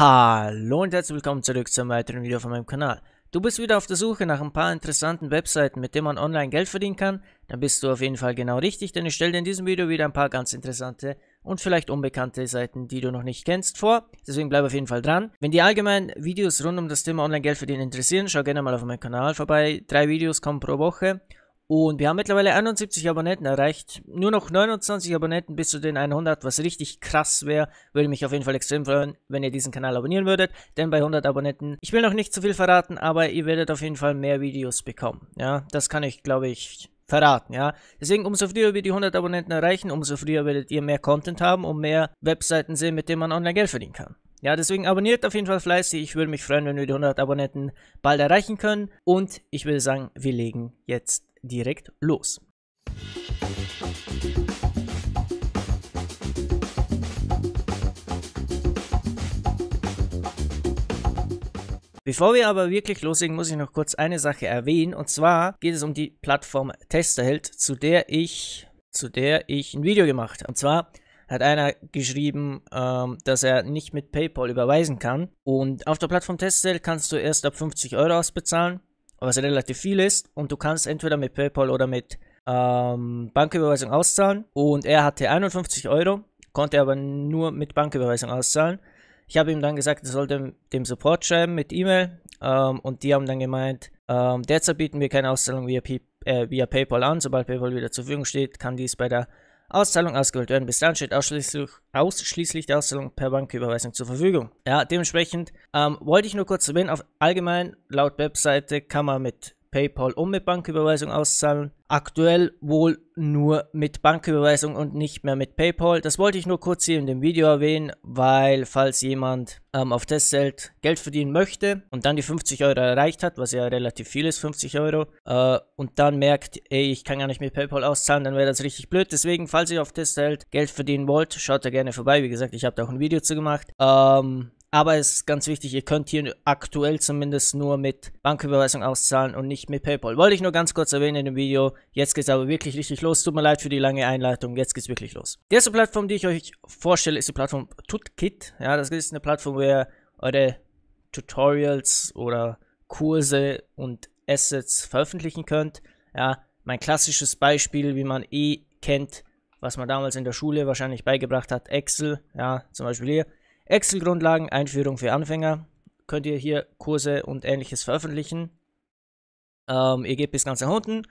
Hallo und herzlich willkommen zurück zu einem weiteren Video von meinem Kanal. Du bist wieder auf der Suche nach ein paar interessanten Webseiten, mit denen man online Geld verdienen kann? Dann bist du auf jeden Fall genau richtig, denn ich stelle dir in diesem Video wieder ein paar ganz interessante und vielleicht unbekannte Seiten, die du noch nicht kennst, vor. Deswegen bleib auf jeden Fall dran. Wenn dir allgemein Videos rund um das Thema Online-Geld verdienen interessieren, schau gerne mal auf meinem Kanal vorbei. Drei Videos kommen pro Woche und wir haben mittlerweile 71 Abonnenten erreicht. Nur noch 29 Abonnenten bis zu den 100, was richtig krass wäre. Würde mich auf jeden Fall extrem freuen, wenn ihr diesen Kanal abonnieren würdet. Denn bei 100 Abonnenten, ich will noch nicht zu viel verraten, aber ihr werdet auf jeden Fall mehr Videos bekommen. Ja, das kann ich, glaube ich, verraten, ja. Deswegen, umso früher wir die 100 Abonnenten erreichen, umso früher werdet ihr mehr Content haben und mehr Webseiten sehen, mit denen man online Geld verdienen kann. Ja, deswegen abonniert auf jeden Fall fleißig. Ich würde mich freuen, wenn wir die 100 Abonnenten bald erreichen können. Und ich würde sagen, wir legen jetzt direkt los. Bevor wir aber wirklich loslegen, muss ich noch kurz eine Sache erwähnen. Und zwar geht es um die Plattform Testerheld, zu der ich, zu der ich ein Video gemacht habe. Und zwar hat einer geschrieben, ähm, dass er nicht mit PayPal überweisen kann. Und auf der Plattform Testerheld kannst du erst ab 50 Euro ausbezahlen was relativ viel ist. Und du kannst entweder mit PayPal oder mit ähm, Banküberweisung auszahlen. Und er hatte 51 Euro, konnte aber nur mit Banküberweisung auszahlen. Ich habe ihm dann gesagt, er sollte dem Support schreiben mit E-Mail. Ähm, und die haben dann gemeint, ähm, derzeit bieten wir keine Auszahlung via, äh, via PayPal an. Sobald PayPal wieder zur Verfügung steht, kann dies bei der Auszahlung ausgeholt werden. Bis dann steht ausschließlich, ausschließlich die Auszahlung per Banküberweisung zur Verfügung. Ja, dementsprechend ähm, wollte ich nur kurz erwähnen, auf allgemein laut Webseite kann man mit PayPal und mit Banküberweisung auszahlen. Aktuell wohl nur mit Banküberweisung und nicht mehr mit PayPal. Das wollte ich nur kurz hier in dem Video erwähnen, weil falls jemand ähm, auf Testzelt Geld verdienen möchte und dann die 50 Euro erreicht hat, was ja relativ viel ist, 50 Euro, äh, und dann merkt, ey, ich kann gar nicht mit PayPal auszahlen, dann wäre das richtig blöd. Deswegen, falls ihr auf Testzelt Geld verdienen wollt, schaut da gerne vorbei. Wie gesagt, ich habe da auch ein Video zu gemacht. Ähm, aber es ist ganz wichtig, ihr könnt hier aktuell zumindest nur mit Banküberweisung auszahlen und nicht mit PayPal. Wollte ich nur ganz kurz erwähnen in dem Video. Jetzt geht es aber wirklich richtig los. Tut mir leid für die lange Einleitung. Jetzt geht es wirklich los. Die erste Plattform, die ich euch vorstelle, ist die Plattform Tutkit. Ja, das ist eine Plattform, wo ihr eure Tutorials oder Kurse und Assets veröffentlichen könnt. Ja, mein klassisches Beispiel, wie man eh kennt, was man damals in der Schule wahrscheinlich beigebracht hat, Excel, ja, zum Beispiel hier. Excel-Grundlagen, Einführung für Anfänger. Könnt ihr hier Kurse und ähnliches veröffentlichen. Ähm, ihr geht bis ganz nach unten.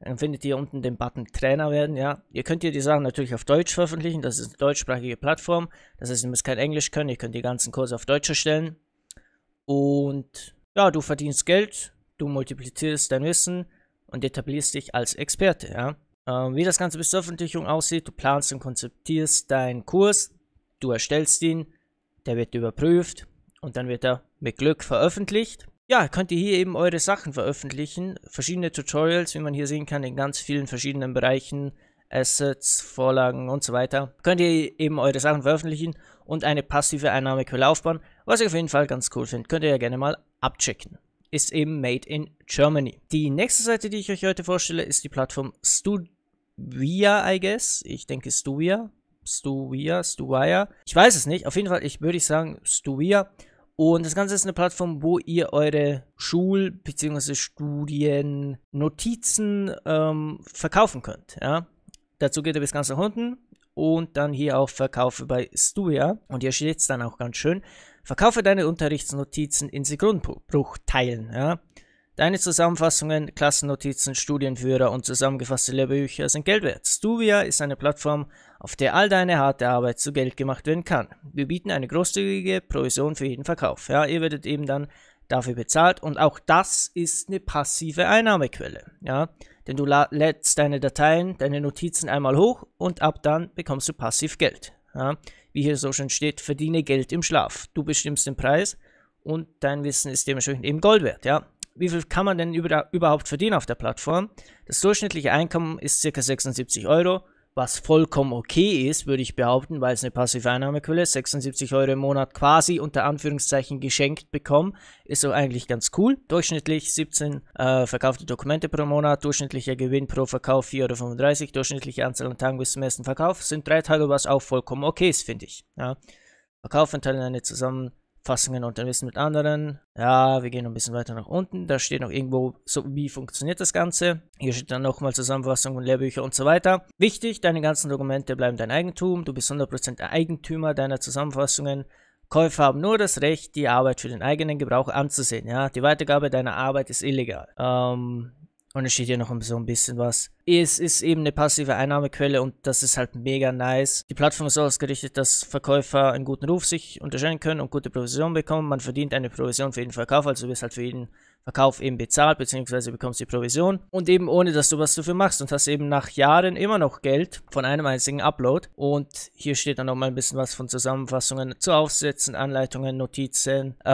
Dann findet ihr unten den Button Trainer werden, ja. Ihr könnt hier die Sachen natürlich auf Deutsch veröffentlichen, das ist eine deutschsprachige Plattform. Das heißt, ihr müsst kein Englisch können, ihr könnt die ganzen Kurse auf Deutsch erstellen. Und ja, du verdienst Geld, du multiplizierst dein Wissen und etablierst dich als Experte, ja. Ähm, wie das Ganze bis zur Veröffentlichung aussieht, du planst und konzeptierst deinen Kurs, du erstellst ihn, der wird überprüft und dann wird er mit Glück veröffentlicht. Ja, könnt ihr hier eben eure Sachen veröffentlichen. Verschiedene Tutorials, wie man hier sehen kann, in ganz vielen verschiedenen Bereichen. Assets, Vorlagen und so weiter. Könnt ihr eben eure Sachen veröffentlichen und eine passive Einnahmequelle aufbauen. Was ich auf jeden Fall ganz cool finde. Könnt ihr ja gerne mal abchecken. Ist eben made in Germany. Die nächste Seite, die ich euch heute vorstelle, ist die Plattform Studia, I guess. Ich denke Studia. Stuia, Stuia. Ich weiß es nicht. Auf jeden Fall, ich würde ich sagen Stuia. Und das Ganze ist eine Plattform, wo ihr eure Schul- bzw. Studiennotizen ähm, verkaufen könnt. Ja? Dazu geht ihr bis ganz nach unten und dann hier auch Verkaufe bei Stuia. Und hier steht es dann auch ganz schön. Verkaufe deine Unterrichtsnotizen in Sekundenbruchteilen. Ja? Deine Zusammenfassungen, Klassennotizen, Studienführer und zusammengefasste Lehrbücher sind Geld wert. Stuvia ist eine Plattform, auf der all deine harte Arbeit zu Geld gemacht werden kann. Wir bieten eine großzügige Provision für jeden Verkauf. Ja, ihr werdet eben dann dafür bezahlt und auch das ist eine passive Einnahmequelle. Ja, denn du lädst deine Dateien, deine Notizen einmal hoch und ab dann bekommst du passiv Geld. Ja, wie hier so schön steht, verdiene Geld im Schlaf. Du bestimmst den Preis und dein Wissen ist dementsprechend eben Gold wert. Ja, wie viel kann man denn überhaupt verdienen auf der Plattform? Das durchschnittliche Einkommen ist ca. 76 Euro, was vollkommen okay ist, würde ich behaupten, weil es eine passive Einnahmequelle ist. 76 Euro im Monat quasi unter Anführungszeichen geschenkt bekommen, ist doch eigentlich ganz cool. Durchschnittlich 17 äh, verkaufte Dokumente pro Monat, durchschnittlicher Gewinn pro Verkauf 4,35 Euro, durchschnittliche Anzahl an Tagen bis zum ersten Verkauf sind drei Tage, was auch vollkommen okay ist, finde ich. Ja. Verkauf enthalten eine zusammen Fassungen bisschen mit anderen. Ja, wir gehen ein bisschen weiter nach unten. Da steht noch irgendwo, so wie funktioniert das Ganze. Hier steht dann nochmal Zusammenfassung und Lehrbücher und so weiter. Wichtig, deine ganzen Dokumente bleiben dein Eigentum. Du bist 100% Eigentümer deiner Zusammenfassungen. Käufer haben nur das Recht, die Arbeit für den eigenen Gebrauch anzusehen. Ja, die Weitergabe deiner Arbeit ist illegal. Ähm, und es steht hier noch so ein bisschen was. Es ist eben eine passive Einnahmequelle und das ist halt mega nice. Die Plattform ist so ausgerichtet, dass Verkäufer einen guten Ruf sich unterscheiden können und gute Provision bekommen. Man verdient eine Provision für jeden Verkauf, also du wirst halt für jeden Verkauf eben bezahlt, beziehungsweise bekommst die Provision und eben ohne, dass du was dafür machst und hast eben nach Jahren immer noch Geld von einem einzigen Upload und hier steht dann nochmal ein bisschen was von Zusammenfassungen zu Aufsätzen, Anleitungen, Notizen, äh,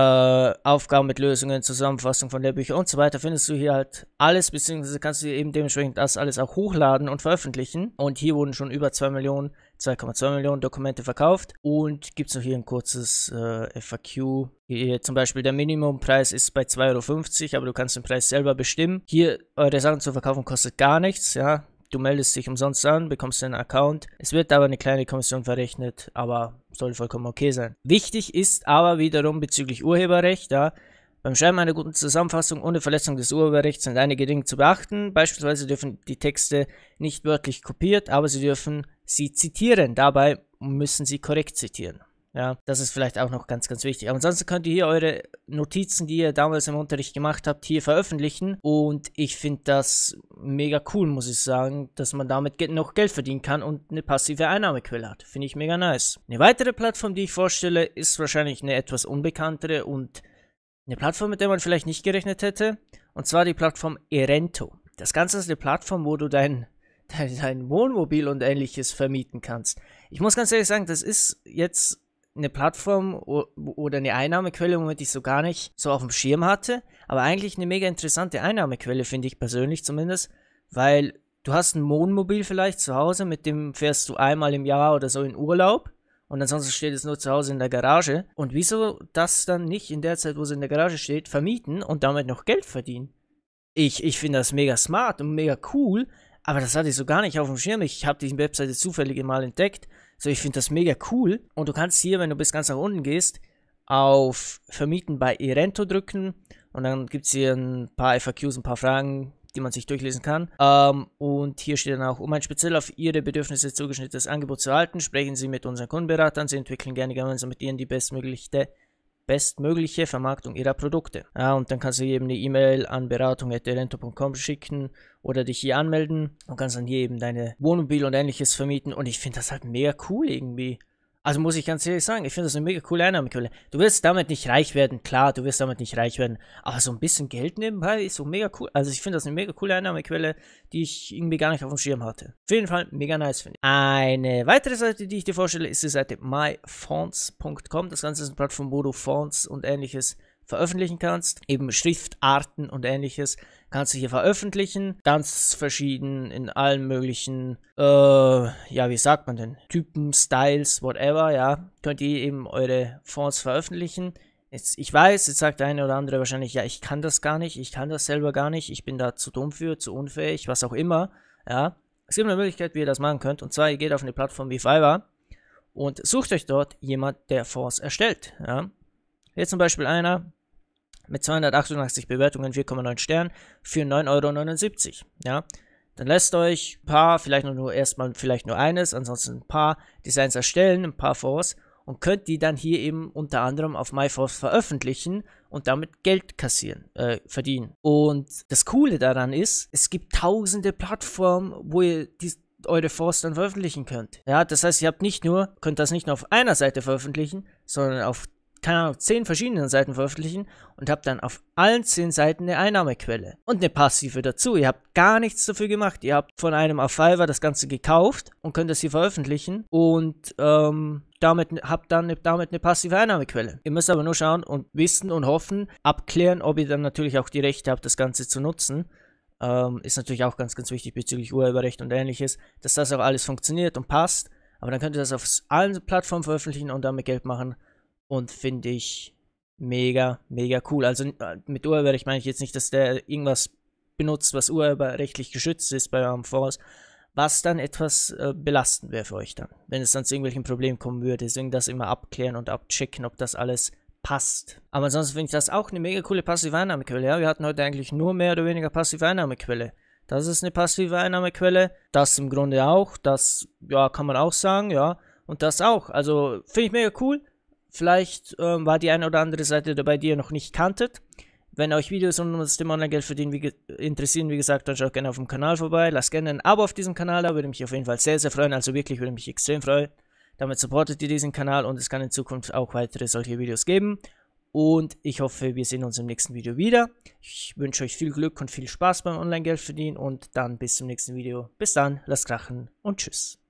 Aufgaben mit Lösungen, Zusammenfassung von Lehrbüchern und so weiter, findest du hier halt alles, beziehungsweise kannst du eben dementsprechend das alles auch hochladen und veröffentlichen und hier wurden schon über 2 Millionen 2,2 Millionen Dokumente verkauft. Und gibt es noch hier ein kurzes äh, FAQ. Hier zum Beispiel der Minimumpreis ist bei 2,50 Euro, aber du kannst den Preis selber bestimmen. Hier eure Sachen zu verkaufen kostet gar nichts, ja. Du meldest dich umsonst an, bekommst einen Account. Es wird aber eine kleine Kommission verrechnet, aber soll vollkommen okay sein. Wichtig ist aber wiederum bezüglich Urheberrecht, ja. Beim Schreiben einer guten Zusammenfassung ohne Verletzung des Urheberrechts sind einige Dinge zu beachten. Beispielsweise dürfen die Texte nicht wörtlich kopiert, aber sie dürfen sie zitieren. Dabei müssen sie korrekt zitieren. Ja, das ist vielleicht auch noch ganz, ganz wichtig. ansonsten könnt ihr hier eure Notizen, die ihr damals im Unterricht gemacht habt, hier veröffentlichen. Und ich finde das mega cool, muss ich sagen, dass man damit noch Geld verdienen kann und eine passive Einnahmequelle hat. Finde ich mega nice. Eine weitere Plattform, die ich vorstelle, ist wahrscheinlich eine etwas unbekanntere und eine Plattform, mit der man vielleicht nicht gerechnet hätte. Und zwar die Plattform Erento. Das Ganze ist eine Plattform, wo du dein dein Wohnmobil und ähnliches vermieten kannst. Ich muss ganz ehrlich sagen, das ist jetzt eine Plattform oder eine Einnahmequelle, womit ich so gar nicht so auf dem Schirm hatte, aber eigentlich eine mega interessante Einnahmequelle, finde ich persönlich zumindest, weil du hast ein Wohnmobil vielleicht zu Hause, mit dem fährst du einmal im Jahr oder so in Urlaub und ansonsten steht es nur zu Hause in der Garage. Und wieso das dann nicht in der Zeit, wo es in der Garage steht, vermieten und damit noch Geld verdienen? Ich, ich finde das mega smart und mega cool, aber das hatte ich so gar nicht auf dem Schirm. Ich habe diese Webseite zufällig mal entdeckt. So, ich finde das mega cool. Und du kannst hier, wenn du bis ganz nach unten gehst, auf Vermieten bei Erento drücken. Und dann gibt es hier ein paar FAQs, ein paar Fragen, die man sich durchlesen kann. Ähm, und hier steht dann auch, um ein speziell auf Ihre Bedürfnisse zugeschnittenes Angebot zu erhalten, sprechen Sie mit unseren Kundenberatern. Sie entwickeln gerne gemeinsam mit Ihnen die bestmögliche bestmögliche Vermarktung ihrer Produkte. Ja, und dann kannst du eben eine E-Mail an beratung.derento.com schicken oder dich hier anmelden und kannst dann hier eben deine Wohnmobil und ähnliches vermieten. Und ich finde das halt mega cool irgendwie. Also muss ich ganz ehrlich sagen, ich finde das eine mega coole Einnahmequelle. Du wirst damit nicht reich werden, klar, du wirst damit nicht reich werden, aber so ein bisschen Geld nebenbei ist so mega cool. Also ich finde das eine mega coole Einnahmequelle, die ich irgendwie gar nicht auf dem Schirm hatte. Auf jeden Fall mega nice finde ich. Eine weitere Seite, die ich dir vorstelle, ist die Seite myfonts.com. Das Ganze ist ein Plattform, wo du Fonts und ähnliches veröffentlichen kannst, eben Schriftarten und ähnliches kannst du hier veröffentlichen, ganz verschieden in allen möglichen, äh, ja, wie sagt man denn, Typen, Styles, whatever, ja, könnt ihr eben eure Fonts veröffentlichen. Jetzt, ich weiß, jetzt sagt der eine oder andere wahrscheinlich, ja, ich kann das gar nicht, ich kann das selber gar nicht, ich bin da zu dumm für, zu unfähig, was auch immer, ja. Es gibt eine Möglichkeit, wie ihr das machen könnt, und zwar, ihr geht auf eine Plattform wie Fiverr und sucht euch dort jemand, der Fonts erstellt, ja. Hier zum Beispiel einer, mit 288 Bewertungen, 4,9 Sternen für 9,79 Euro. Ja, dann lässt euch ein paar, vielleicht nur erstmal vielleicht nur eines, ansonsten ein paar Designs erstellen, ein paar Fonds und könnt die dann hier eben unter anderem auf MyForce veröffentlichen und damit Geld kassieren, äh, verdienen. Und das Coole daran ist, es gibt tausende Plattformen, wo ihr die, eure Fonds dann veröffentlichen könnt. Ja, das heißt, ihr habt nicht nur, könnt das nicht nur auf einer Seite veröffentlichen, sondern auf keine Ahnung, zehn verschiedenen Seiten veröffentlichen und habt dann auf allen zehn Seiten eine Einnahmequelle und eine passive dazu. Ihr habt gar nichts dafür gemacht. Ihr habt von einem auf Fiverr das Ganze gekauft und könnt es hier veröffentlichen und ähm, damit habt dann ne-, damit eine passive Einnahmequelle. Ihr müsst aber nur schauen und wissen und hoffen, abklären, ob ihr dann natürlich auch die Rechte habt, das Ganze zu nutzen. Ähm, ist natürlich auch ganz, ganz wichtig bezüglich Urheberrecht und ähnliches, dass das auch alles funktioniert und passt. Aber dann könnt ihr das auf allen Plattformen veröffentlichen und damit Geld machen. Und finde ich mega, mega cool. Also äh, mit Urheberrecht meine ich jetzt nicht, dass der irgendwas benutzt, was urheberrechtlich geschützt ist bei eurem Voraus, was dann etwas äh, belastend wäre für euch dann, wenn es dann zu irgendwelchen Problemen kommen würde. Deswegen das immer abklären und abchecken, ob das alles passt. Aber ansonsten finde ich das auch eine mega coole passive Einnahmequelle. Ja, wir hatten heute eigentlich nur mehr oder weniger passive Einnahmequelle. Das ist eine passive Einnahmequelle. Das im Grunde auch. Das, ja, kann man auch sagen, ja. Und das auch. Also, finde ich mega cool. Vielleicht ähm, war die eine oder andere Seite dabei, die ihr noch nicht kanntet. Wenn euch Videos und um das Thema Online-Geld verdienen wie interessieren, wie gesagt, dann schaut gerne auf dem Kanal vorbei. Lasst gerne ein Abo auf diesem Kanal da, würde mich auf jeden Fall sehr, sehr freuen. Also wirklich, würde mich extrem freuen. Damit supportet ihr diesen Kanal und es kann in Zukunft auch weitere solche Videos geben. Und ich hoffe, wir sehen uns im nächsten Video wieder. Ich wünsche euch viel Glück und viel Spaß beim Online-Geld verdienen und dann bis zum nächsten Video. Bis dann, lasst krachen und tschüss.